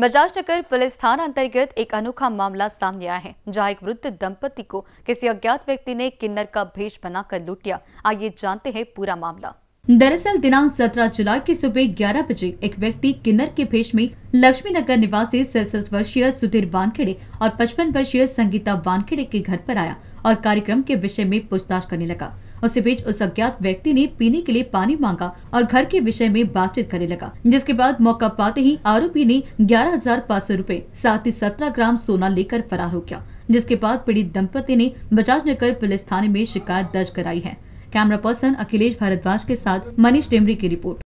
बजाज नगर police थाना अंतर्गत एक अनोखा मामला सामने आया है जहां एक वृद्ध दंपति को किसी अज्ञात व्यक्ति ने किन्नर का भेष बनाकर लूटिया आइए जानते हैं पूरा मामला दरअसल दिनांक 17 जुलाई की सुबह ग्यारह बजे एक व्यक्ति किन्नर के भेष में लक्ष्मी नगर निवासी सड़सठ वर्षीय सुधीर वानखेड़े और पचपन वर्षीय संगीता वानखेड़े के घर पर आया और कार्यक्रम के विषय में पूछताछ करने लगा उसी बीच उस अज्ञात व्यक्ति ने पीने के लिए पानी मांगा और घर के विषय में बातचीत करने लगा जिसके बाद मौका पाते ही आरोपी ने ग्यारह हजार पाँच सौ रूपए साथ ही सत्रह ग्राम सोना लेकर फरार हो गया जिसके बाद पीड़ित दंपति ने बजाज नगर पुलिस थाने में शिकायत दर्ज कराई है कैमरा पर्सन अखिलेश भारद्वाज के साथ मनीष डेमरी की रिपोर्ट